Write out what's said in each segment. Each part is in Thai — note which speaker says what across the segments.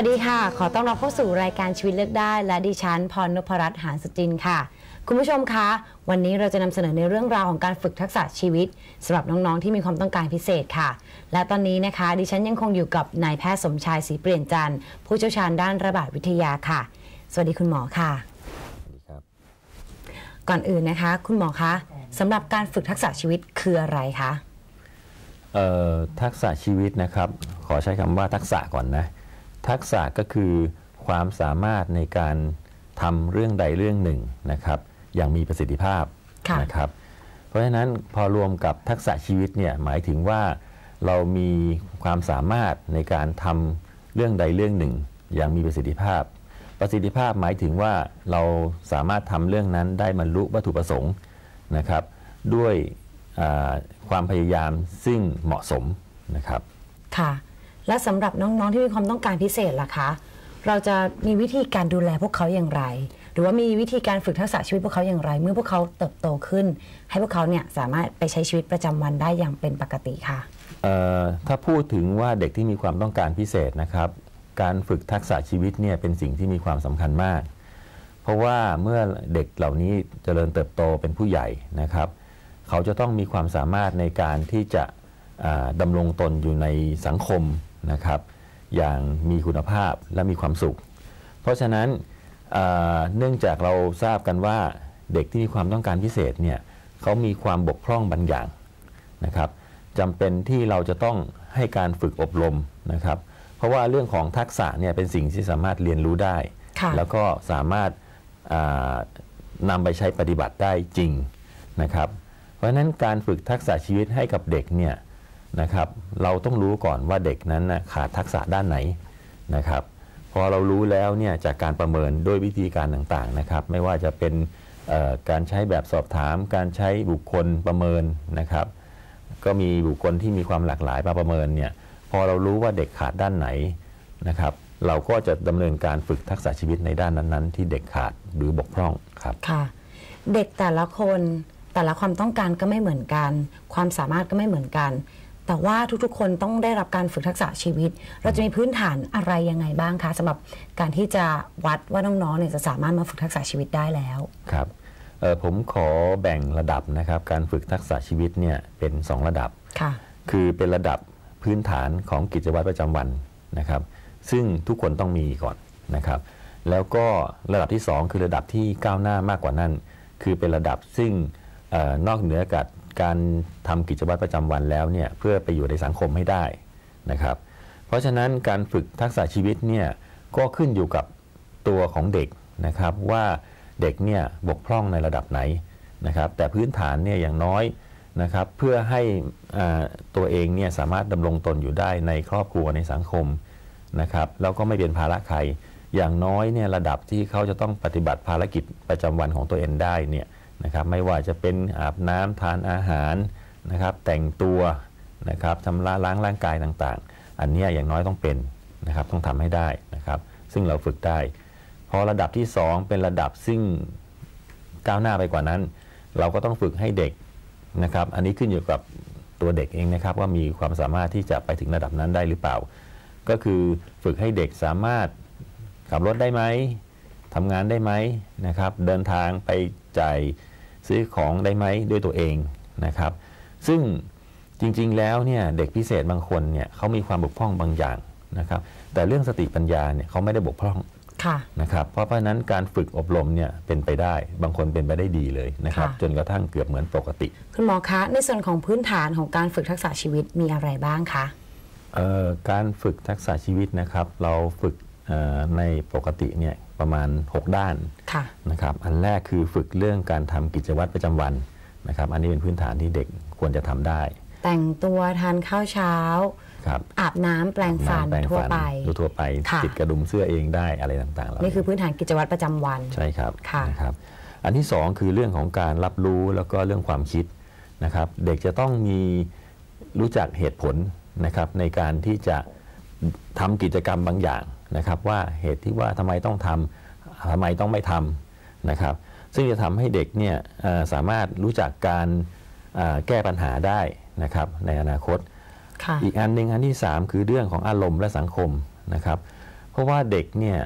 Speaker 1: วัสดีค่ะ ขอต้อนรับเข้าสู่รายการชีวิตเลือกได้ และดิฉัน พรนพรัตน์หานสุจินค่ะ คุณผู้ชมคะ วันนี้เราจะนำเสนอในเรื่องราวของการฝึกทักษะชีวิตสำหรับน้องๆ ที่มีความต้องการพิเศษค่ะ และตอนนี้นะคะ ดิฉันยังคงอยู่กับนายแพทย์สมชายศรีเปลี่ยนจันทร์ผู้เชี่ยวชาญด้านระบาดวิทยาค่ะ สวัสดีคุณหมอค่ะครับ ก่อนอื่นนะคะคุณหมอคะสำหรับการฝึกทักษะชีวิตคืออะไรคะ
Speaker 2: ทักษะชีวิตนะครับขอใช้คำว่าทักษะก่อนนะทักษะก็คือความสามารถในการทำเรื่องใดเรื่องหนึ่งนะครับ อย่างมีประสิทธิภาพนะครับ เพราะฉะนั้นพอรวมกับทักษะชีวิตเนี่ยหมายถึงว่าเรามีความสามารถในการทำเรื่องใดเรื่องหนึ่งอย่างมีประสิทธิภาพ ประสิทธิภาพหมายถึงว่าเราสามารถทำเรื่องนั้นได้บรรลุวัตถุประสงค์นะครับ ด้วยความพยายามซึ่งเหมาะสมนะครับ
Speaker 1: ค่ะและสำหรับน้องๆที่มีความต้องการพิเศษล่ะคะ เราจะมีวิธีการดูแลพวกเขาอย่างไร หรือว่ามีวิธีการฝึกทักษะชีวิตพวกเขาอย่างไร เมื่อพวกเขาเติบโตขึ้น ให้พวกเขาเนี่ยสามารถไปใช้ชีวิตประจำวันได้อย่างเป็นปกติค่ะ
Speaker 2: ถ้าพูดถึงว่าเด็กที่มีความต้องการพิเศษนะครับ การฝึกทักษะชีวิตเนี่ยเป็นสิ่งที่มีความสำคัญมาก เพราะว่าเมื่อเด็กเหล่านี้จเจริญเติบโตเป็นผู้ใหญ่นะครับ เขาจะต้องมีความสามารถในการที่จะดำรงตนอยู่ในสังคมนะครับ อย่างมีคุณภาพและมีความสุข เพราะฉะนั้นเนื่องจากเราทราบกันว่าเด็กที่มีความต้องการพิเศษเนี่ยเขามีความบกพร่องบางอย่างนะครับจำเป็นที่เราจะต้องให้การฝึกอบรมนะครับ เพราะว่าเรื่องของทักษะเนี่ยเป็นสิ่งที่สามารถเรียนรู้ได้ แล้วก็สามารถนำไปใช้ปฏิบัติได้จริงนะครับ เพราะฉะนั้นการฝึกทักษะชีวิตให้กับเด็กเนี่ยนะครับ เราต้องรู้ก่อนว่าเด็กนั้นนะขาดทักษะด้านไหนนะครับ พอเรารู้แล้วเนี่ยจากการประเมินด้วยวิธีการต่างๆนะครับไม่ว่าจะเป็นการใช้แบบสอบถาม การใช้บุคคลประเมินนะครับก็มีบุคคลที่มีความหลากหลายมาประเมินเนี่ยพอเรารู้ว่าเด็กขาดด้านไหนนะครับเราก็จะดำเนินการฝึกทักษะชีวิตในด้านนั้นๆ ที่เด็กขาดหรือบกพร่องครับ
Speaker 1: ค่ะเด็กแต่ละคนแต่ละความต้องการก็ไม่เหมือนกัน ความสามารถก็ไม่เหมือนกันแต่ว่าทุกๆ คนต้องได้รับการฝึกทักษะชีวิต เราจะมีพื้นฐานอะไรยังไงบ้างคะสำหรับการที่จะวัดว่าน้องๆเนี่ยจะสามารถมาฝึกทักษะชีวิตได้แล้ว
Speaker 2: ครับผมขอแบ่งระดับนะครับการฝึกทักษะชีวิตเนี่ยเป็น 2 ระดับค่ะคือเป็นระดับพื้นฐานของกิจวัตรประจำวันนะครับ ซึ่งทุกคนต้องมีก่อนนะครับ แล้วก็ระดับที่ 2 คือระดับที่ก้าวหน้ามากกว่านั้นคือเป็นระดับซึ่งนอกเหนือจากการทำกิจวัตรประจำวันแล้วเนี่ยเพื่อไปอยู่ในสังคมให้ได้นะครับเพราะฉะนั้นการฝึกทักษะชีวิตเนี่ยก็ขึ้นอยู่กับตัวของเด็กนะครับว่าเด็กเนี่ยบกพร่องในระดับไหนนะครับแต่พื้นฐานเนี่ยอย่างน้อยนะครับเพื่อให้ตัวเองเนี่ยสามารถดำรงตนอยู่ได้ในครอบครัวในสังคมนะครับแล้วก็ไม่เป็นภาระใครอย่างน้อยเนี่ยระดับที่เขาจะต้องปฏิบัติภารกิจประจำวันของตัวเองได้เนี่ยนะครับไม่ว่าจะเป็นอาบน้ำทานอาหารนะครับแต่งตัวนะครับชำระล้างร่างกายต่าง ๆ อันนี้อย่างน้อยต้องเป็นนะครับต้องทำให้ได้นะครับ ซึ่งเราฝึกได้พอระดับที่ 2 เป็นระดับซึ่งก้าวหน้าไปกว่านั้น เราก็ต้องฝึกให้เด็กนะครับอันนี้ขึ้นอยู่กับตัวเด็กเองนะครับว่ามีความสามารถที่จะไปถึงระดับนั้นได้หรือเปล่า ก็คือฝึกให้เด็กสามารถขับรถได้ไหมทำงานได้ไหมนะครับเดินทางไปจ่ายซื้อของได้ไหมด้วยตัวเองนะครับ ซึ่งจริงๆแล้วเนี่ย เด็กพิเศษบางคนเนี่ยเขามีความบกพร่องบางอย่างนะครับแต่เรื่องสติปัญญาเนี่ยเขาไม่ได้บกพร่องนะครับเพราะเพราะนั้นการฝึกอบรมเนี่ยเป็นไปได้บางคนเป็นไปได้ดีเลยนะครับ จนกระทั่งเกือบเหมือนปกติ
Speaker 1: คุณหมอคะ ในส่วนของพื้นฐานของการฝึกทักษะชีวิตมีอะไรบ้างคะ
Speaker 2: การฝึกทักษะชีวิตนะครับ เราฝึกในปกติเนี่ยประมาณ 6 ด้านะนะครับ อันแรกคือฝึกเรื่องการทำกิจวัตรประจำวันนะครับ อันนี้เป็นพื้นฐานที่เด็กควรจะทำได้
Speaker 1: แต่งตัวทานข้าวเช้าครับอาบน้ำแปลงฟันทั่วไปทั่ว
Speaker 2: ไปติดกระดุมเสื้อเองได้อะไรต่าง
Speaker 1: ๆนี่คือพื้นฐานกิจวัตรประจำวันใช่ครับค่ะนะครับ
Speaker 2: อันที่ 2 คือเรื่องของการรับรู้แล้วก็เรื่องความคิดนะครับเด็กจะต้องมีรู้จักเหตุผลนะครับในการที่จะทำกิจกรรมบางอย่างนะครับว่าเหตุที่ว่าทำไมต้องทำทำไมต้องไม่ทำนะครับซึ่งจะทำให้เด็กเนี่ยสามารถรู้จักการแก้ปัญหาได้นะครับในอนาคต อีกอันหนึ่งอันที่ 3 คือเรื่องของอารมณ์และสังคมนะครับเพราะว่าเด็กเนี่ย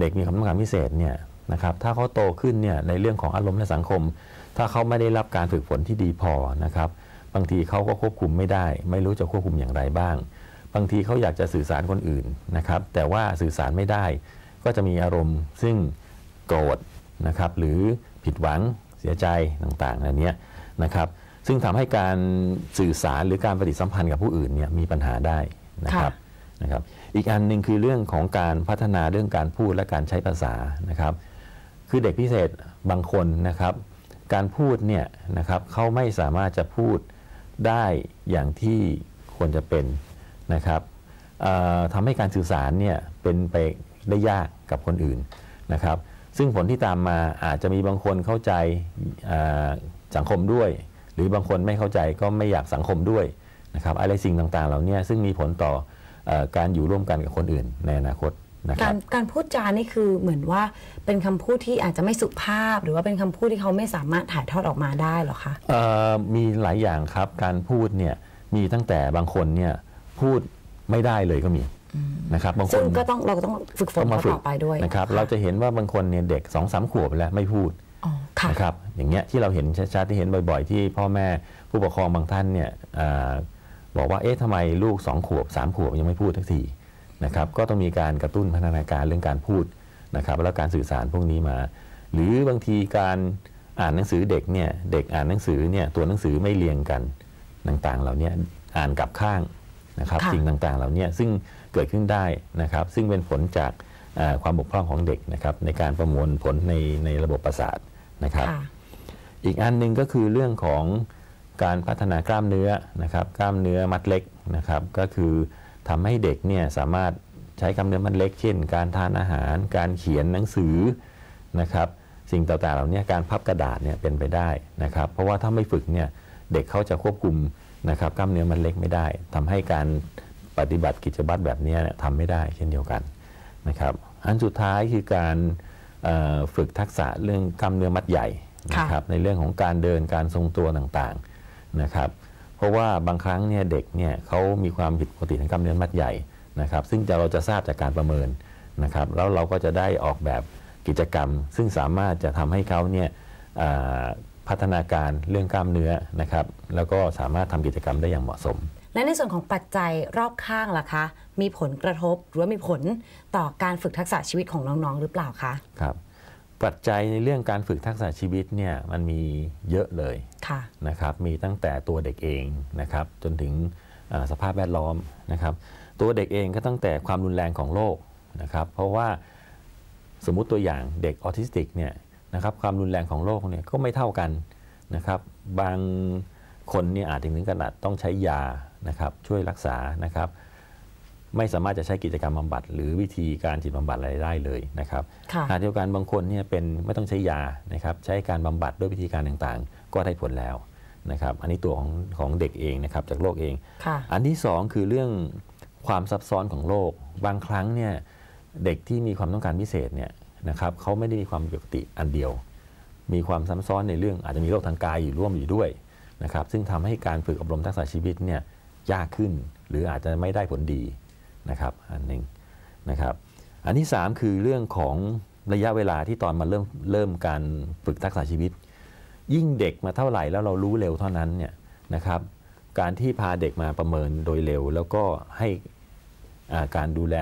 Speaker 2: เด็กมีความต้องการพิเศษเนี่ยนะครับถ้าเขาโตขึ้นเนี่ยในเรื่องของอารมณ์และสังคม ถ้าเขาไม่ได้รับการฝึกฝนที่ดีพอนะครับบางทีเขาก็ควบคุมไม่ได้ ไม่รู้จะควบคุมอย่างไรบ้างบางทีเขาอยากจะสื่อสารคนอื่นนะครับ แต่ว่าสื่อสารไม่ได้ ก็จะมีอารมณ์ซึ่งโกรธนะครับ หรือผิดหวังเสียใจต่างๆอรนนี้นะครับ ซึ่งทำให้การสื่อสารหรือการปฏิสัมพันธ์กับผู้อื่นเนี่ยมีปัญหาได้นะครับ นะครับ อีกอันหนึ่งคือเรื่องของการพัฒนาเรื่องการพูดและการใช้ภาษา นะครับ คือเด็กพิเศษบางคนนะครับ การพูดเนี่ยนะครับเขาไม่สามารถจะพูดได้อย่างที่ควรจะเป็นนะครับทำให้การสื่อสารเนี่ยเป็นไปได้ยากกับคนอื่นนะครับ ซึ่งผลที่ตามมาอาจจะมีบางคนเข้าใจสังคมด้วย หรือบางคนไม่เข้าใจก็ไม่อยากสังคมด้วยนะครับอะไรสิ่งต่างๆเหล่านี้ซึ่งมีผลต่ออการอยู่ร่วมกันกับคนอื่นในอนาคต
Speaker 1: การการพูดจานี่คือเหมือนว่าเป็นคำพูดที่อาจจะไม่สุภาพ หรือว่าเป็นคำพูดที่เขาไม่สามารถถ่ายทอดออกมาได้หรอคะ
Speaker 2: มีหลายอย่างครับการพูดเนี่ยมีตั้งแต่บางคนเนี่ยพูดไม่ได้เลยก็มีนะครับบางคนก็ต้องเราก็ต้องฝึกฝนเาต่อไปด้วยนะครับเราจะเห็นว่าบางคนเนี่ยเด็กสองสามขวบแล้วไม่พูดนะครับอย่างเงี้ยที่เราเห็นชัดๆที่เห็นบ่อยๆ ที่พ่อแม่ผู้ปกครองบางท่านเนี่ยบอกว่าเอ๊ะทำไมลูกสองขวบสามขวบ ยังไม่พูดทักทีนะครับก็ต้องมีการกระตุ้นพัฒนาการเรื่องการพูดนะครับ แล้วการสื่อสารพวกนี้มา หรือบางทีการอ่านหนังสือเด็กเนี่ยเด็กอ่านหนังสือเนี่ยตัวหนังสือไม่เรียงกันต่างๆเหล่านี้อ่านกลับข้างนะครับสิ่งต่างๆเหล่านี้ซึ่งเกิดขึ้นได้นะครับซึ่งเป็นผลจากความบกพร่องของเด็กนะครับในการประมวลผลในในระบบประสาทนะครับอีกอันนึงก็คือเรื่องของการพัฒนากล้ามเนื้อนะครับกล้ามเนื้อมัดเล็กนะครับก็คือทำให้เด็กเนี่ยสามารถใช้กล้ามเนื้อมัดเล็ก เช่นการทานอาหารการเขียนหนังสือนะครับสิ่งต่างๆเหล่านี้การพับกระดาษเนี่ยเป็นไปได้นะครับ เพราะว่าถ้าไม่ฝึกเนี่ยเด็กเขาจะควบคุมนะครับกล้ามเนื้อมันเล็กไม่ได้ ทำให้การปฏิบัติกิจวัตรแบบนี้ทำไม่ได้เช่นเดียวกันนะครับอันสุดท้ายคือการฝึกทักษะเรื่องกล้ามเนื้อมัดใหญ่นะครับในเรื่องของการเดินการทรงตัวต่างๆนะครับเพราะว่าบางครั้งเนี่ยเด็กเนี่ยเขามีความผิดปกติทางกล้ามเนื้อมัดใหญ่นะครับซึ่งเราจะทราบจากการประเมินนะครับแล้วเราก็จะได้ออกแบบกิจกรรม ซึ่งสามารถจะทำให้เขาเนี่ยพัฒนาการเรื่องกล้ามเนื้อนะครับแล้วก็สามารถทำกิจกรรมได้อย่างเหมาะสม
Speaker 1: และในส่วนของปัจจัยรอบข้างล่ะคะมีผลกระทบหรือว่ามีผลต่อการฝึกทักษะชีวิตของน้องๆหรือเปล่าคะ
Speaker 2: ครับปัจจัยในเรื่องการฝึกทักษะชีวิตเนี่ยมันมีเยอะเลยะนะครับมีตั้งแต่ตัวเด็กเองนะครับจนถึงสภาพแวดล้อมนะครับตัวเด็กเองก็ตั้งแต่ความรุนแรงของโรคนะครับเพราะว่าสมมุติตัวอย่างเด็กออทิสติกเนี่ยนะครับความรุนแรงของโรคเนี่ยก็ไม่เท่ากันนะครับ บางคนเนี่ยอาจถึงถึงขนาดต้องใช้ยานะครับช่วยรักษานะครับไม่สามารถจะใช้กิจกรรมบำบัด หรือวิธีการจิตบำบัดอะไรได้เลยนะครับขณะเดียวกันบางคนเนี่ยเป็นไม่ต้องใช้ยานะครับใช้การบำบัดด้วยวิธีการต่างๆ ก็ได้ผลแล้วนะครับอันนี้ตัวของของเด็กเองนะครับจากโรคเองอันที่ 2 คือเรื่องความซับซ้อนของโรคบางครั้งเนี่ยเด็กที่มีความต้องการพิเศษเนี่ยนะครับเขาไม่ได้มีความปกติอันเดียว มีความซ้ำซ้อนในเรื่อง อาจจะมีโรคทางกายอยู่ร่วมอยู่ด้วยนะครับซึ่งทำให้การฝึกอบรมทักษะชีวิตเนี่ยยากขึ้น หรืออาจจะไม่ได้ผลดีนะครับอันหนึ่งนะครับอันที่ 3 คือเรื่องของระยะเวลาที่ตอนมาเริ่มเริ่มการฝึกทักษะชีวิต ยิ่งเด็กมาเท่าไหร่แล้วเรารู้เร็วเท่านั้นเนี่ยนะครับการที่พาเด็กมาประเมินโดยเร็วแล้วก็ให้การดูแล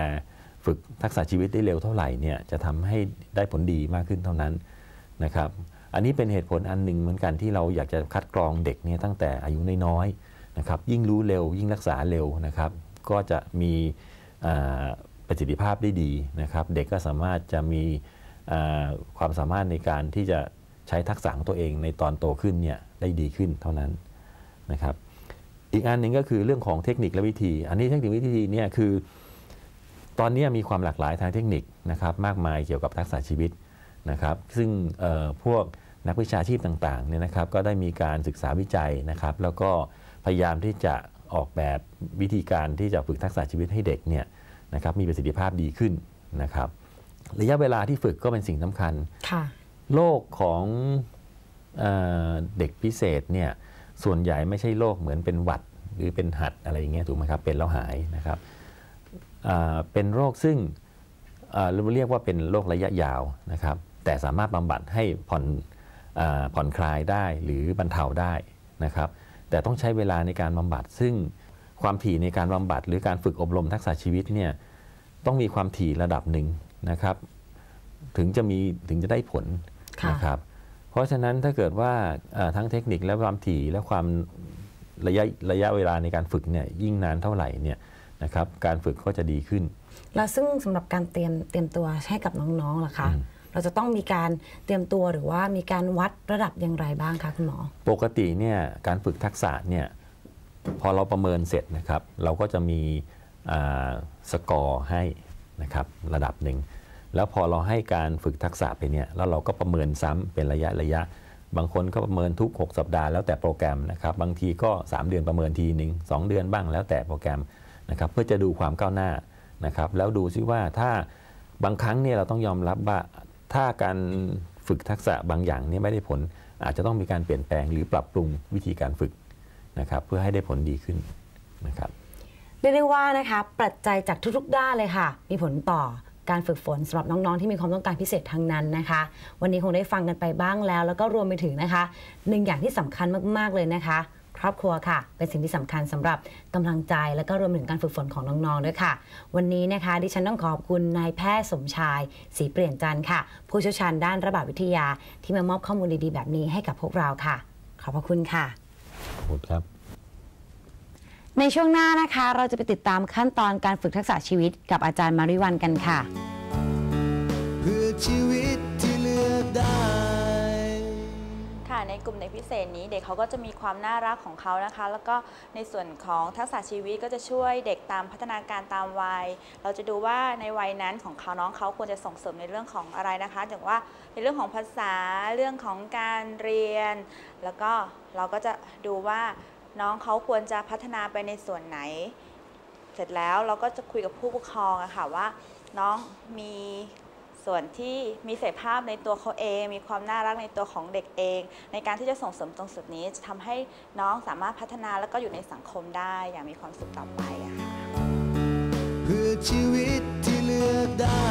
Speaker 2: ฝึกทักษะชีวิตได้เร็วเท่าไหร่เนี่ยจะทำให้ได้ผลดีมากขึ้นเท่านั้นนะครับ อันนี้เป็นเหตุผลอันหนึ่งเหมือนกันที่เราอยากจะคัดกรองเด็กเนี่ยตั้งแต่อายุน้อยๆนะครับยิ่งรู้เร็ว ยิ่งรักษาเร็วนะครับก็จะมีประสิทธิภาพได้ดีนะครับเด็กก็สามารถจะมีความสามารถในการที่จะใช้ทักษะของตัวเองในตอนโตขึ้นเนี่ยได้ดีขึ้นเท่านั้นนะครับอีกอันหนึ่งก็คือเรื่องของเทคนิคและวิธี อันนี้เทคนิควิธีเนี่ยคือตอนนี้มีความหลากหลายทางเทคนิคนะครับ มากมายเกี่ยวกับทักษะชีวิตนะครับ ซึ่งพวกนักวิชาชีพต่างๆเนี่ยนะครับ ก็ได้มีการศึกษาวิจัยนะครับ แล้วก็พยายามที่จะออกแบบวิธีการที่จะฝึกทักษะชีวิตให้เด็กเนี่ยนะครับมีประสิทธิภาพดีขึ้นนะครับ ระยะเวลาที่ฝึกก็เป็นสิ่งสำคัญโลกของเเด็กพิเศษเนี่ยส่วนใหญ่ไม่ใช่โรคเหมือนเป็นหวัดหรือเป็นหัดอะไรอย่างเงี้ยถูกไหมครับเป็นแล้วหายนะครับเป็นโรคซึ่งเราเรียกว่าเป็นโรคระยะยาวนะครับแต่สามารถบำบัดให้ผ่อนผ่อนคลายได้หรือบรรเทาได้นะครับแต่ต้องใช้เวลาในการบำบัด ซึ่งความถี่ในการบำบัดหรือการฝึกอบรมทักษะชีวิตเนี่ยต้องมีความถี่ระดับหนึ่งนะครับถึงจะมีถึงจะได้ผลนะครับเพราะฉะนั้นถ้าเกิดว่าทั้งเทคนิคและความถี่และความระยะระยะเวลาในการฝึกเนี่ยยิ่งนานเท่าไหร่เนี่ยนะครับการฝึกก็จะดีขึ้น
Speaker 1: แล้วซึ่งสำหรับการเตรียมเตรียมตัวให้กับน้องๆล่ะคะ เราจะต้องมีการเตรียมตัวหรือว่ามีการวัดระดับอย่างไรบ้างคะคุณหมอ
Speaker 2: ปกติเนี่ยการฝึกทักษะเนี่ยพอเราประเมินเสร็จนะครับเราก็จะมีสกอร์ให้นะครับระดับหนึ่ง แล้วพอเราให้การฝึกทักษะไปเนี่ยแล้วเราก็ประเมินซ้ำเป็นระยะระยะ บางคนก็ประเมินทุก 6 สัปดาห์แล้วแต่โปรแกรมนะครับบางทีก็ 3 เดือนประเมินทีหนึ่ง2เดือนบ้างแล้วแต่โปรแกรมนะครับเพื่อจะดูความก้าวหน้านะครับ แล้วดูซิว่าถ้าบางครั้งเนี่ยเราต้องยอมรับว่าถ้าการฝึกทักษะบางอย่างนี่ไม่ได้ผลอาจจะต้องมีการเปลี่ยนแปลงหรือปรับปรุงวิธีการฝึกนะครับ เพื่อให้ได้ผลดีขึ้นนะครับ
Speaker 1: เรียกได้ว่านะคะ ปัจจัยจากทุกๆด้านเลยค่ะ มีผลต่อการฝึกฝนสำหรับน้องๆที่มีความต้องการพิเศษทางนั้นนะคะ วันนี้คงได้ฟังกันไปบ้างแล้ว แล้วก็รวมไปถึงนะคะหนึ่งอย่างที่สำคัญมากๆเลยนะคะครอบครัวค่ะเป็นสิ่งที่สำคัญสำหรับกำลังใจและก็รวมถึงการฝึกฝนของน้อง ๆ ด้วยค่ะ วันนี้นะคะ ดิฉันต้องขอบคุณนายแพทย์สมชายศรีเปลี่ยนจันทร์ค่ะ ผู้เชี่ยวชาญด้านระบาดวิทยา ที่มามอบข้อมูลดี ๆ แบบนี้ให้กับพวกเราค่ะ ขอบพระคุณค่ะขอบคุณครับ ในช่วงหน้านะคะ เราจะไปติดตามขั้นตอนการฝึกทักษะชีวิต กับอาจารย์มาริวันกันค่ะเพื่อชีวิตที่เลือกได้ในกลุ่มเด็กพิเศษนี้เด็กเขาก็จะมีความน่ารักของเขานะคะ แล้วก็ในส่วนของทักษะชีวิตก็จะช่วยเด็กตามพัฒนาการตามวัย เราจะดูว่าในวัยนั้นของเขาน้องเขาควรจะส่งเสริมในเรื่องของอะไรนะคะอย่างว่าในเรื่องของภาษาเรื่องของการเรียน แล้วก็เราก็จะดูว่าน้องเขาควรจะพัฒนาไปในส่วนไหน เสร็จแล้วเราก็จะคุยกับผู้ปกครองอะค่ะว่า น้องมีส่วนที่มีเสรีภาพในตัวเขาเอง มีความน่ารักในตัวของเด็กเอง ในการที่จะส่งเสริมตรงสุดนี้จะทำให้น้องสามารถพัฒนาแล้วก็อยู่ในสังคมได้ อย่างมีความสุขต่อไปค่ะเพื่อชีวิตที่เลือกได้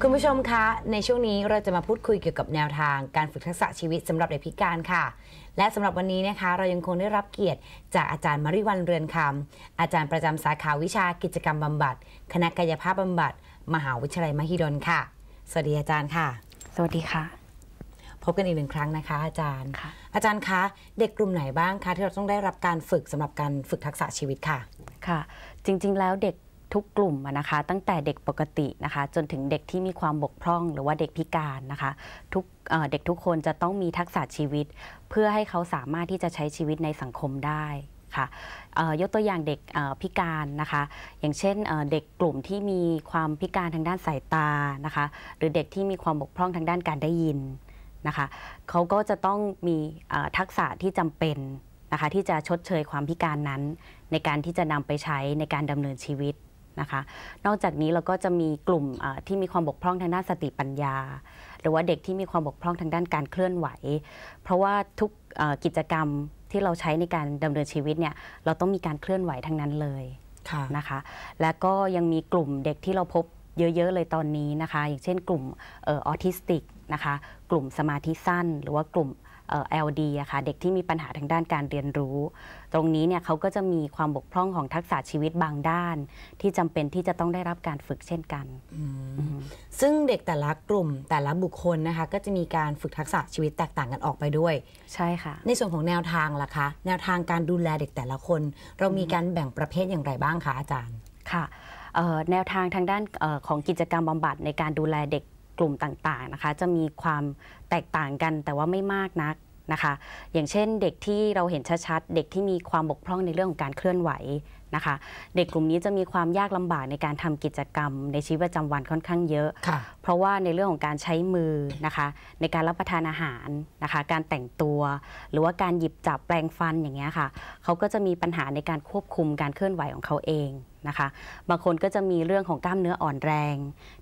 Speaker 1: คุณผู้ชมคะ ในช่วงนี้เราจะมาพูดคุยเกี่ยวกับแนวทาง การฝึกทักษะชีวิตสำหรับเด็กพิการค่ะ และสำหรับวันนี้นะคะ เรายังคงได้รับเกียรติ จากอาจารย์มาริวันเรือนคำ อาจารย์ประจำสาขาวิชากิจกรรมบำบัด คณะกายภาพบำบัดมหาวิทยาลัยมหิดลค่ะ สวัสดีอาจารย์ค่ะ สวัสดีค่ะ พบกันอีกหนึ่งครั้งนะคะ อาจารย์ค่ะ อาจารย์คะ เด็กกลุ่มไหนบ้างคะที่เราต้องได้รับการฝึกสำหรับการฝึกทักษะ
Speaker 3: ชีวิตค่ะ ค่ะ จริงๆแล้วเด็กทุกกลุ่มนะคะ ตั้งแต่เด็กปกตินะคะ จนถึงเด็กที่มีความบกพร่อง หรือว่าเด็กพิการนะคะทุกเด็กทุกคนจะต้องมีทักษะชีวิต เพื่อให้เขาสามารถที่จะใช้ชีวิตในสังคมได้ค่ะยกตัวอย่างเด็กพิการนะคะ อย่างเช่นเด็กกลุ่มที่มีความพิการทางด้านสายตานะคะหรือเด็กที่มีความบกพร่องทางด้านการได้ยินนะคะเขาก็จะต้องมีทักษะที่จำเป็นนะคะที่จะชดเชยความพิการนั้นในการที่จะนำไปใช้ในการดำเนินชีวิตนะคะ นอกจากนี้เราก็จะมีกลุ่มที่มีความบกพร่องทางด้านสติปัญญา หรือว่าเด็กที่มีความบกพร่องทางด้านการเคลื่อนไหว เพราะว่าทุกกิจกรรมที่เราใช้ในการดำเนินชีวิตเนี่ย เราต้องมีการเคลื่อนไหวทั้งนั้นเลยนะคะ และก็ยังมีกลุ่มเด็กที่เราพบเยอะๆเลยตอนนี้นะคะ อย่างเช่นกลุ่มออทิสติกนะคะ กลุ่มสมาธิสั้น หรือว่ากลุ่มเอ LD อะค่ะเด็กที่มีปัญหาทางด้านการเรียนรู้ ตรงนี้เนี่ยเขาก็จะมีความบกพร่องของทักษะชีวิตบางด้าน ที่จำเป็นที่จะต้องได้รับการฝึกเช่นกันซึ่งเด็กแต่ละกลุ่ม แต่ละบุคคลนะคะก็จะมีการฝึกทักษะชีวิตแตกต่างกันอ
Speaker 1: อกไปด้วยใช่ค่ะในส่วนของแนวทางล่ะคะแนวทางการดูแลเด็กแต่ละคน เรามีการ
Speaker 3: แบ่งประเภทอย่างไรบ้างคะอาจารย์ค่ะแนวทางทางด้านอของกิจกรรมบำบัดในการดูแลเด็กกลุ่มต่างๆนะคะจะมีความแตกต่างกันแต่ว่าไม่มากนักนะคะอย่างเช่นเด็กที่เราเห็นชัดๆเด็กที่มีความบกพร่องในเรื่องของการเคลื่อนไหวนะคะ เด็กกลุ่มนี้จะมีความยากลำบากในการทำกิจกรรม ในชีวิตประจำวันค่อนข้างเยอะะเพราะว่าในเรื่องของการใช้มือนะคะในการรับประทานอาหารนะคะการแต่งตัว หรือว่าการหยิบจับแปลงฟันอย่างเงี้ยค่ะเขาก็จะมีปัญหาในการควบคุมการเคลื่อนไหวของเขาเองนะคะบางคนก็จะมีเรื่องของกล้ามเนื้ออ่อนแรง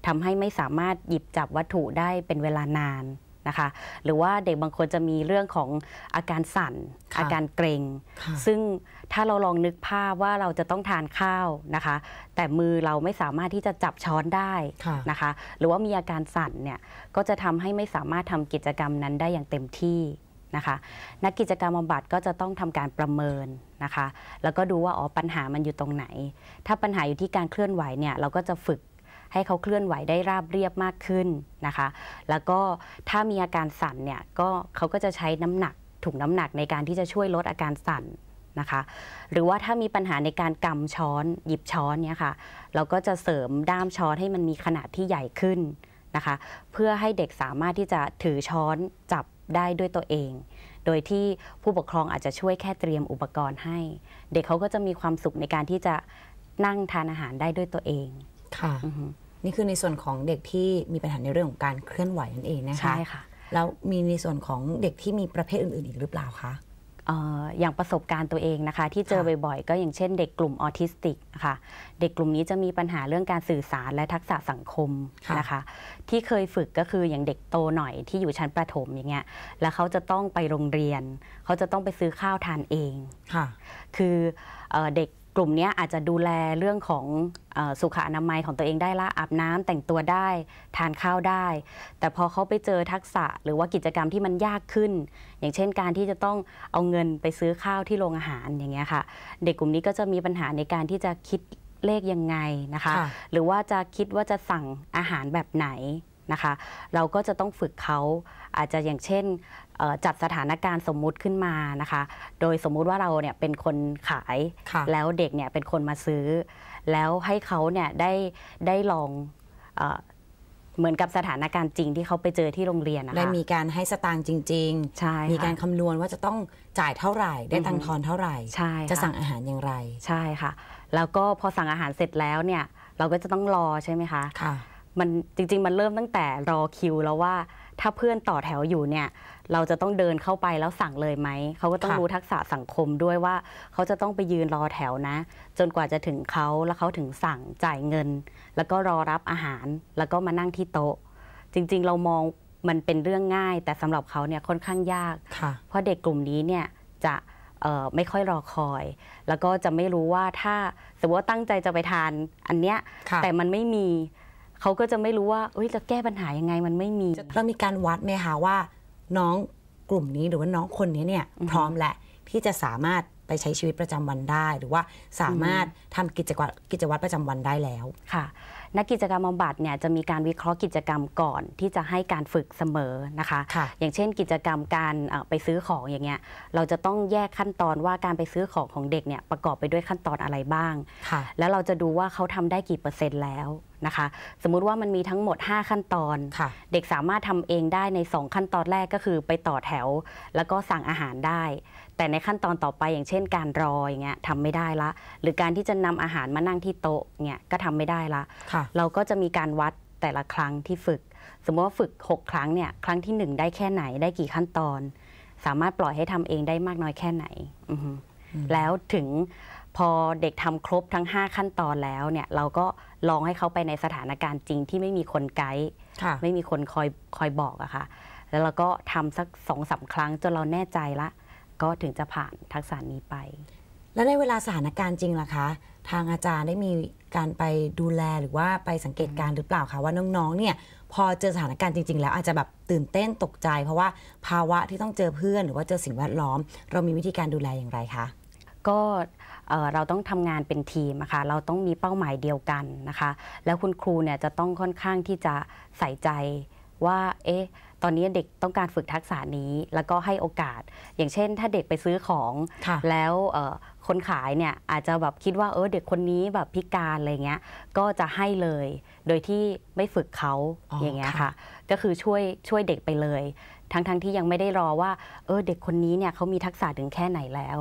Speaker 3: ทำให้ไม่สามารถหยิบจับวัตถุได้เป็นเวลานานนะคะหรือว่าเด็กบางคนจะมีเรื่องของอาการสั่น อาการเกรง็งซึ่งถ้าเราลองนึกภาพว่าเราจะต้องทานข้าวนะคะ แต่มือเราไม่สามารถที่จะจับช้อนได้นะคะหรือว่ามีอาการสั่นเนี่ยก็จะทำให้ไม่สามารถทำกิจกรรมนั้นได้อย่างเต็มที่นะคะ นักกิจกรรมบำบัดก็จะต้องทำการประเมินนะคะ แล้วก็ดูว่าอ๋อปัญหามันอยู่ตรงไหน ถ้าปัญหาอยู่ที่การเคลื่อนไหวเนี่ยเราก็จะฝึกให้เขาเคลื่อนไหวได้ราบเรียบมากขึ้นนะคะ แล้วก็ถ้ามีอาการสั่นเนี่ยก็เขาก็จะใช้น้ำหนักถุงน้ำหนักในการที่จะช่วยลดอาการสั่นนะคะ หรือว่าถ้ามีปัญหาในการกำช้อนหยิบช้อนเนี่ยค่ะ เราก็จะเสริมด้ามช้อนให้มันมีขนาดที่ใหญ่ขึ้นนะคะ เพื่อให้เด็กสามารถที่จะถือช้อนจับได้ด้วยตัวเอง โดยที่ผู้ปกครองอาจจะช่วยแค่เตรียมอุปกรณ์ให้ เด็กเขาก็จะมีความสุขในการที่จะนั่งทานอาหารได้ด้วยตัวเองค่ะนี่คือในส่วนข
Speaker 1: องเด็กที่มีปัญหาในเรื่องของการเคลื่อนไหวนั่นเองนะคะใช่ค่ะ แล้วมีในส่วนของเด็กที่มีประเภทอื่นๆอีกหรือเปล่าคะ
Speaker 3: อย่างประสบการณ์ตัวเองนะคะที่เจอบ่อยๆ ก็อย่างเช่น เด็กกลุ่มออทิสติกค่ะ เด็กกลุ่มนี้จะมีปัญหาเรื่องการสื่อสารและทักษะสังคมนะคะที่เคยฝึกก็คืออย่างเด็กโตหน่อยที่อยู่ชั้นประถมอย่างเงี้ยแล้วเขาจะต้องไปโรงเรียน เขาจะต้องไปซื้อข้าวทานเองค่ะคือเด็กกลุ่มนี้อาจจะดูแลเรื่องของอสุขอนามัยของตัวเองได้ละอาบน้ำแต่งตัวได้ทานข้าวได้ แต่พอเขาไปเจอทักษะหรือว่ากิจกรรมที่มันยากขึ้น อย่างเช่นการที่จะต้องเอาเงินไปซื้อข้าวที่โรงอาหารอย่างเงี้ยค่ะ เด็กกลุ่มนี้ก็จะมีปัญหาในการที่จะคิดเลขยังไงนะคะคะหรือว่าจะคิดว่าจะสั่งอาหารแบบไหนนะคะเราก็จะต้องฝึกเขาอาจจะอย่างเช่นจัดสถานการณ์สมมุติขึ้นมานะคะ โดยสมมุติว่าเราเนี่ยเป็นคนขาย แล้วเด็กเนี่ยเป็นคนมาซื้อ แล้วให้เขาเนี่ยได้ได้ลองเหมือนกับสถานการณ์จริง ที่เขาไปเจอที่โรงเรียนนะคะได้มีการให้สตางค์จริงๆใช่มีการคำนวณว่าจะต้องจ่ายเท่าไหร่ ได้ตังทอนเท่าไหร่ใช่จะสั่งอาหารอย่างไรใช่ค่ะ แล้วก็พอสั่งอาหารเสร็จแล้วเนี่ยเราก็จะต้องรอใช่ไหมคะค่ะมันจริง ๆ มันเริ่มตั้งแต่รอคิวแล้วว่าถ้าเพื่อนต่อแถวอยู่เนี่ย เราจะต้องเดินเข้าไปแล้วสั่งเลยไหม เขาก็ต้องรู้ทักษะสังคมด้วยว่าเขาจะต้องไปยืนรอแถวนะ จนกว่าจะถึงเขาแล้วเขาถึงสั่งจ่ายเงิน แล้วก็รอรับอาหารแล้วก็มานั่งที่โต๊ะ จริง ๆ เรามองมันเป็นเรื่องง่าย แต่สำหรับเขาเนี่ยค่อนข้างยากเพราะเด็กกลุ่มนี้เนี่ยจะไม่ค่อยรอคอย แล้วก็จะไม่รู้ว่าถ้าสมมติว่าตั้งใจจะไปทานอันเนี้ยแต่มันไม่มีเขาก็จะไม่รู้ว่าจะแก้ปัญหายังไงมันไม่มี เรามีการวัดไหมคะว่า น้องกลุ่ม
Speaker 1: นี้หรือว่าน้องคนนี้เนี่ย พร้อมแหละที่จะสามารถไปใช้ชีวิตประจำวันได้ หรือว่าสามารถ
Speaker 3: ทำกิจวัตรกิจวัตรประจำวันได้แล้วค่ะนักกิจกรรมบำบัดเนี่ยจะมีการวิเคราะห์กิจกรรมก่อนที่จะให้การฝึกเสมอนะคะคะอย่างเช่นกิจกรรมการไปซื้อของอย่างเงี้ยเราจะต้องแยกขั้นตอนว่าการไปซื้อของของเด็กเนี่ยประกอบไปด้วยขั้นตอนอะไรบ้าง แล้วเราจะดูว่าเขาทำได้กี่เปอร์เซ็นต์แล้วนะคะ สมมุติว่ามันมีทั้งหมด 5 ขั้นตอน เด็กสามารถทำเองได้ใน 2 ขั้นตอนแรกก็คือไปต่อแถว แล้วก็สั่งอาหารได้แต่ในขั้นตอนต่อไปอย่างเช่นการรออย่างเงี้ยทำไม่ได้ละ หรือการที่จะนำอาหารมานั่งที่โต๊ะเงี้ยก็ทำไม่ได้ละเราก็จะมีการวัดแต่ละครั้งที่ฝึก สมมติว่าฝึก 6 ครั้งเนี่ยครั้งที่ 1 ได้แค่ไหนได้กี่ขั้นตอน สามารถปล่อยให้ทำเองได้มากน้อยแค่ไหนแล้วถึงพอเด็กทำครบทั้ง5ขั้นตอนแล้วเนี่ยเราก็ลองให้เขาไปในสถานการณ์จริงที่ไม่มีคนไกด์ไม่มีคนคอยคอยบอกอะค่ะ แล้วเราก็ทำสักสองสาครั้งจนเราแน่ใจละก็ถึงจะผ่านทักษะนี้ไป แล้วในเวลาสถานการณ์จร
Speaker 1: ิงล่ะคะทางอาจารย์ได้มีการไปดูแลหรือว่าไปสังเกตการหรือเปล่าคะว่าน้องๆ เนี่ย พอเจอสถานการณ์จริงๆ แล้วอาจจะแบบตื่นเต้นตกใจเพราะว่าภาวะที่ต้องเจอ
Speaker 3: เพื่อน หรือว่าเจอสิ่งแวดล้อม เรามีวิธีการดูแลอย่างไรคะก็เราต้องทำงานเป็นทีมนะคะเราต้องมีเป้าหมายเดียวกันนะคะ แล้วคุณครูเนี่ยจะต้องค่อนข้างที่จะใส่ใจว่าเอ๊ะตอนนี้เด็กต้องการฝึกทักษะนี้แล้วก็ให้โอกาส อย่างเช่นถ้าเด็กไปซื้อของ แล้วคนขายเนี่ยอาจจะแบบคิดว่าเออเด็กคนนี้แบบพิการอะไรเงี้ยก็จะให้เลย โดยที่ไม่ฝึกเขาออย่างเงี้ยค่ะ ก็คือช่วยช่วยเด็กไปเลยทั้งๆทที่ยังไม่ได้รอว่า เออ เด็กคนนี้เนี่ยเขามีทักษะถึงแค่ไหนแล้ว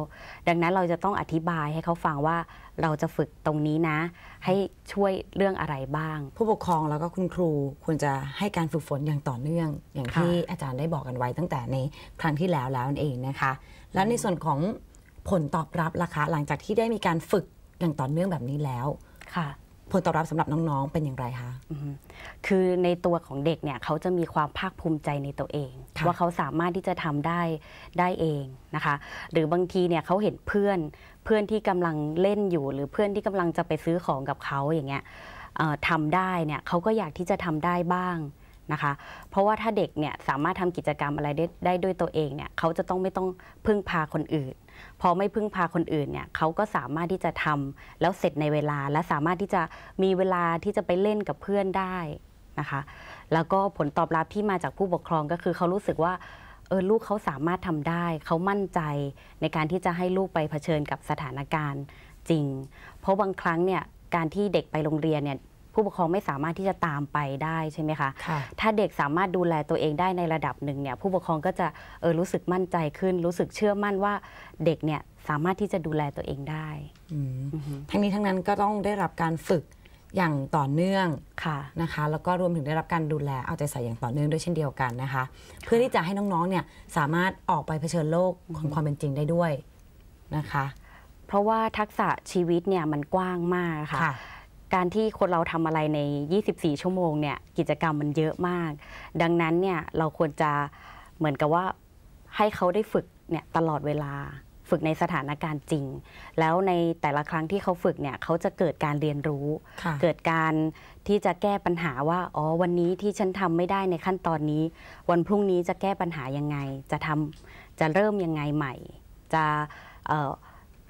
Speaker 3: ดังนั้นเราจะต้องอธิบายให้เขาฟังว่าเราจะฝึกตรงนี้นะ ให้ช่วยเรื่องอะไรบ้าง ผู้ปกครองแล้วก็คุณคร
Speaker 1: ูควรจะให้การฝึกฝนอย่างต่อเนื่อง อย่างที่อาจารย์ได้บอกกันไว้ตั้งแต่ในครั้งที่แล้วแล้วนั่นเองนะคะ แล้วในส่วนของผลตอบรับล่ะคะ หลังจากที่ได้มีการฝึกอย่างต่อเนื่องแบบนี้แล้วค่ะผลตอบรับสำหรับน้อง ๆ เป็นอย่างไรคะค
Speaker 3: ือในตัวของเด็กเนี่ยเขาจะมีความภาคภูมิใจในตัวเอง ว่าเขาสามารถที่จะทำได้ได้เองนะคะ หรือบางทีเนี่ยเขาเห็นเพื่อนเพื่อนที่กำลังเล่นอยู่หรือเพื่อนที่กำลังจะไปซื้อของกับเขาอย่างเงี้ยทำได้เนี่ยเขาก็อยากที่จะทำได้บ้างนะคะ เพราะว่าถ้าเด็กเนี่ยสามารถทำกิจกรรมอะไรได้ได้ด้วยตัวเองเนี่ยเขาจะต้องไม่ต้องพึ่งพาคนอื่นพอไม่พึ่งพาคนอื่นเนี่ยเขาก็สามารถที่จะทำแล้วเสร็จในเวลา และสามารถที่จะมีเวลาที่จะไปเล่นกับเพื่อนได้นะคะ แล้วก็ผลตอบรับที่มาจากผู้ปกครองก็คือเขารู้สึกว่าเออลูกเขาสามารถทำได้ เขามั่นใจในการที่จะให้ลูกไปเผชิญกับสถานการณ์จริง เพราะบางครั้งเนี่ยการที่เด็กไปโรงเรียนเนี่ยผู้ปกครองไม่สามารถที่จะตามไปได้ใช่ไหมคะคะถ้าเด็กสามารถดูแลตัวเองได้ในระดับหนึ่งเนี่ยผู้ปกครองก็จะเออรู้สึกมั่นใจขึ้นรู้สึกเชื่อมั่นว่าเด็กเนี่ยสามารถที่จะดูแลตัวเองได้
Speaker 1: ทั้งนี้ทั้งนั้นก็ต้องได้รับการฝึกอย่างต่อเนื่องะนะคะ แล้วก็รวมถึงได้รับการดูแลเอาใจใส่อย่างต่อเนื่อง ด้วยเช่นเดียวกันนะคะ เพื่อที่จะให้น้องๆเนี่ยสามารถอ
Speaker 3: อกไปเผชิญโลกของความเป็นจริงได้ด้วยนะคะ เพราะว่าทักษะชีวิตเนี่ยมันกว้างมากค่ะคะการที่คนเราทำอะไรใน 24 ชั่วโมงเนี่ย กิจกรรมมันเยอะมาก ดังนั้นเนี่ย เราควรจะเหมือนกับว่าให้เขาได้ฝึกเนี่ยตลอดเวลา ฝึกในสถานการณ์จริง แล้วในแต่ละครั้งที่เขาฝึกเนี่ย เขาจะเกิดการเรียนรู้ เกิดการที่จะแก้ปัญหาว่า อ๋อ วันนี้ที่ฉันทำไม่ได้ในขั้นตอนนี้ วันพรุ่งนี้จะแก้ปัญหายังไง จะทาจะเริ่มยังไงใหม่ จะ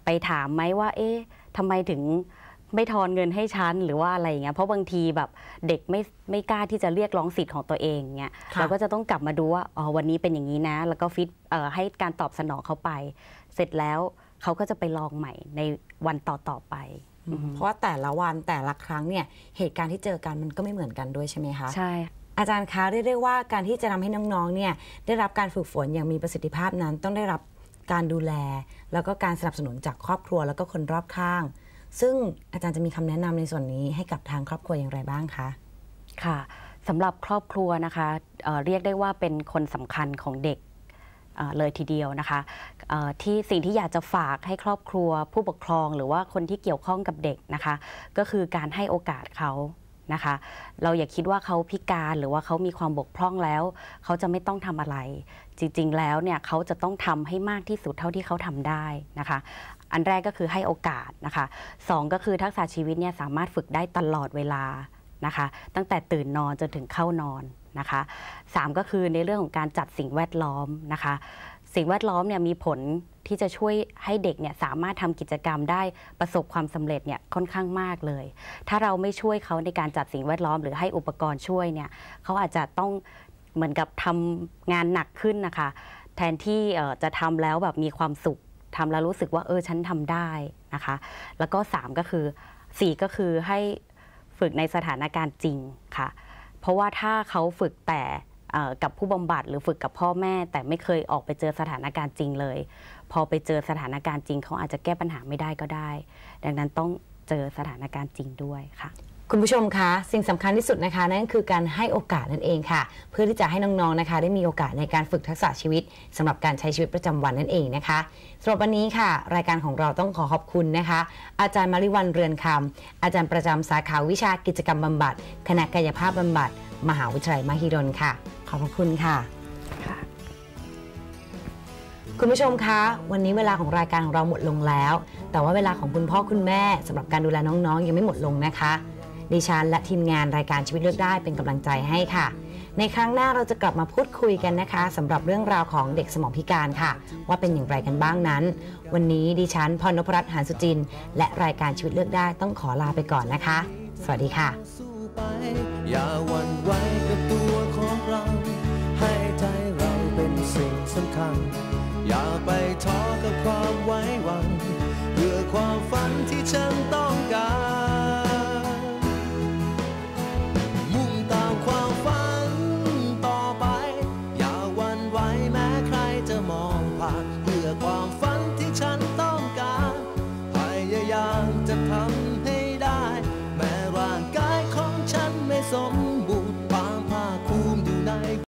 Speaker 3: ไปถามไหมว่า เอ๊ะทำไมถึงไม่ทอนเงินให้ฉันหรือว่าอะไรอย่างเงี้ย เพราะบางทีแบบเด็กไม่ไม่กล้าที่จะเรียกร้องสิทธิ์ของตัวเองเงี้ยเราก็จะต้องกลับมาดูว่าอ๋อวันนี้เป็นอย่างนี้นะ แล้วก็ฟิตให้การตอบสนองเขาไป เสร็จแล้ว เขาก็จะไปลองใหม่ในวันต่อต่อ
Speaker 1: ไป เพราะว่าแต่ละวันแต่ละครั้งเนี่ยเหตุการณ์ที่เจอกัน มันก็ไม่เหมือนกันด้วยใช่ไหมคะ ใช่ อาจารย์คะเรียกได้ว่าการที่จะทำให้น้องๆเนี่ยได้รับการฝึกฝนอย่างมีประสิทธิภาพนั้น ต้องได้รับการดูแล แล้วก็การสนับสนุนจากครอบครัว แล้วก็คนรอบข้างซ
Speaker 3: ึ่งอาจารย์จะ
Speaker 1: มีคำแนะนำในส่วนนี้ให้กับทางครอบครัวอย่างไรบ้างคะ ค่ะ
Speaker 3: สำหรับครอบครัวนะคะเเรียกได้ว่าเป็นคนสำคัญของเด็กเลยทีเดียวนะคะที่สิ่งที่อยากจะฝากให้ครอบครัวผู้ปกครองหรือว่าคนที่เกี่ยวข้องกับเด็กนะคะ ก็คือการให้โอกาสเขานะคะ เราอย่าคิดว่าเขาพิการหรือว่าเขามีความบกพร่องแล้ว เขาจะไม่ต้องทำอะไร จริงๆแล้วเนี่ยเขาจะต้องทำให้มากที่สุดเท่าที่เขาทำได้นะคะอันแรกก็คือให้โอกาสนะคะสองก็คือทักษะชีวิตเนี่ยสามารถฝึกได้ตลอดเวลานะคะ ตั้งแต่ตื่นนอนจนถึงเข้านอนนะคะสามก็คือในเรื่องของการจัดสิ่งแวดล้อมนะคะ สิ่งแวดล้อมเนี่ยมีผลที่จะช่วยให้เด็กเนี่ยสามารถทำกิจกรรมได้ประสบความสำเร็จเนี่ยค่อนข้างมากเลย ถ้าเราไม่ช่วยเขาในการจัดสิ่งแวดล้อมหรือให้อุปกรณ์ช่วยเนี่ย เขาอาจจะต้องเหมือนกับทำงานหนักขึ้นนะคะ แทนที่จะทำแล้วแบบมีความสุขทำแล้วรู้สึกว่าเออฉันทำได้นะคะ แล้วก็3ก็คือ4ก็คือให้ฝึกในสถานการณ์จริงค่ะ เพราะว่าถ้าเขาฝึกแต่กับผู้บำบัดหรือฝึกกับพ่อแม่ แต่ไม่เคยออกไปเจอสถานการณ์จริงเลย พอไปเจอสถานการณ์จริงเขาอาจจะแก้ปัญหาไม่ได้ก็ได้ ดังนั้นต้องเจอสถานการณ์จริงด้วยค่ะ
Speaker 1: คุณผู้ชมคะ สิ่งสำคัญที่สุดนะคะ นั่นคือการให้โอกาสนั่นเองค่ะ เพื่อที่จะให้น้องๆนะคะ ได้มีโอกาสในการฝึกทักษะชีวิต สำหรับการใช้ชีวิตประจำวันนั่นเองนะคะสำหรับวันนี้ค่ะ รายการของเราต้องขอขอบคุณนะคะ อาจารย์มาริวันเรือนคำ อาจารย์ประจำสาขาวิชากิจกรรมบำบัดคณะกายภาพบำบัด มหาวิทยาลัยมหิดลค่ะ ขอบพระคุณค่ะ คุณผู้ชมคะ วันนี้เวลาของรายการของเราหมดลงแล้ว แต่ว่าเวลาของคุณพ่อคุณแม่ สำหรับการดูแลน้องๆ ยังไม่หมดลงนะคะดิฉันและทีมงานรายการชีวิตเลือกได้เป็นกำลังใจให้ค่ะ ในครั้งหน้าเราจะกลับมาพูดคุยกันนะคะสำหรับเรื่องราวของเด็กสมองพิการค่ะ ว่าเป็นอย่างไรกันบ้างนั้น วันนี้ดิฉันพรนพรัตน์หานสุจิน และรายการชีวิตเลือกได้ต้องขอลาไปก่อนนะคะ สวัสดีค่ะอย่าวันไกับตัวของเราให้ใจเราเป็นสิ่งสำคัญ
Speaker 2: อย่าไปท้อกับความไว้วางเพื่อความฝันที่ฉันต้องการ